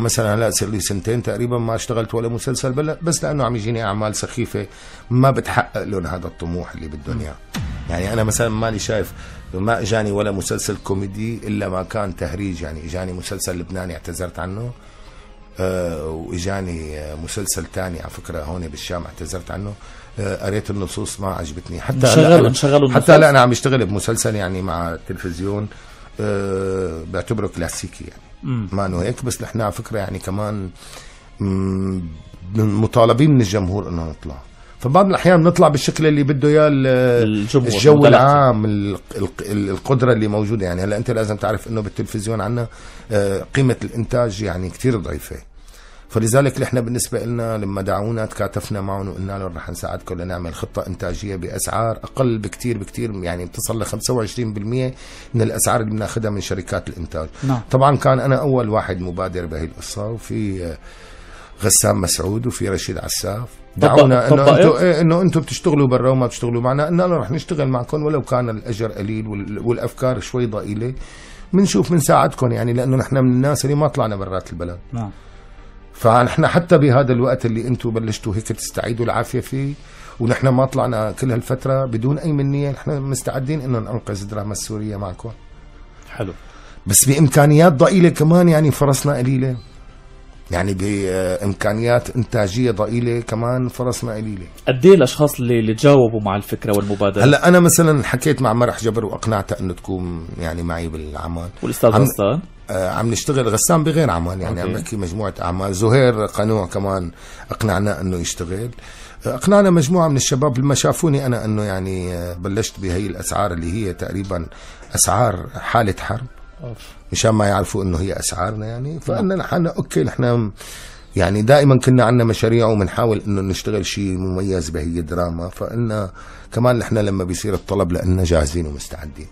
مثلا هلا صار لي سنتين تقريبا ما اشتغلت ولا مسلسل بلا بس لانه عم يجيني اعمال سخيفه ما بتحقق لهم هذا الطموح اللي بدهم اياه يعني انا مثلا ماني شايف ما اجاني ولا مسلسل كوميدي الا ما كان تهريج يعني اجاني مسلسل لبناني اعتذرت عنه آه واجاني مسلسل تاني على فكره هون بالشام اعتذرت عنه آه قريت النصوص ما عجبتني حتى انشغل انشغلوا حتى لا انا عم اشتغل بمسلسل يعني مع التلفزيون بعتبره كلاسيكي يعني ما انه هيك بس نحن على فكره يعني كمان مطالبين من الجمهور انه نطلع فبعض الاحيان بنطلع بالشكل اللي بده اياه الجو العام القدره اللي موجوده يعني هلا انت لازم تعرف انه بالتلفزيون عندنا آه، قيمه الانتاج يعني كثير ضعيفه فلذلك نحن بالنسبة لنا لما دعونا تكاتفنا معهم وقلنا لهم رح نساعدكم لنعمل خطة إنتاجية بأسعار أقل بكتير بكتير يعني بتصل ل 25% من الأسعار اللي بناخذها من شركات الإنتاج نعم. طبعا كان أنا أول واحد مبادر بهي القصة وفي آه، غسان مسعود وفي رشيد عساف دعونا انه انتم إيه؟ انه انتم بتشتغلوا برا وما بتشتغلوا معنا قلنا له رح نشتغل معكم ولو كان الاجر قليل والافكار شوي ضئيله بنشوف بنساعدكم يعني لانه نحن من الناس اللي ما طلعنا برات البلد نعم فنحن حتى بهذا الوقت اللي انتم بلشتوا هيك تستعيدوا العافيه فيه ونحن ما طلعنا كل هالفتره بدون اي منيه نحن مستعدين انه ننقذ الدراما السوريه معكم حلو بس بامكانيات ضئيله كمان يعني فرصنا قليله يعني بامكانيات انتاجيه ضئيله كمان فرصنا قليله قد ايه الاشخاص اللي, اللي تجاوبوا مع الفكره والمبادره هلا انا مثلا حكيت مع مرح جبر واقنعتها انه تكون يعني معي بالعمل والاستاذ عم... غسان آه عم نشتغل غسان بغير عمل يعني أوكي. عم بحكي مجموعه اعمال زهير قنوع كمان اقنعناه انه يشتغل آه، اقنعنا مجموعه من الشباب لما شافوني انا انه يعني آه، بلشت بهي الاسعار اللي هي تقريبا اسعار حاله حرب مشان ما يعرفوا انه هي اسعارنا يعني نعم. فانا نحن اوكي نحن يعني دائما كنا عندنا مشاريع وبنحاول انه نشتغل شيء مميز بهي الدراما فقلنا كمان نحن لما بيصير الطلب لنا جاهزين ومستعدين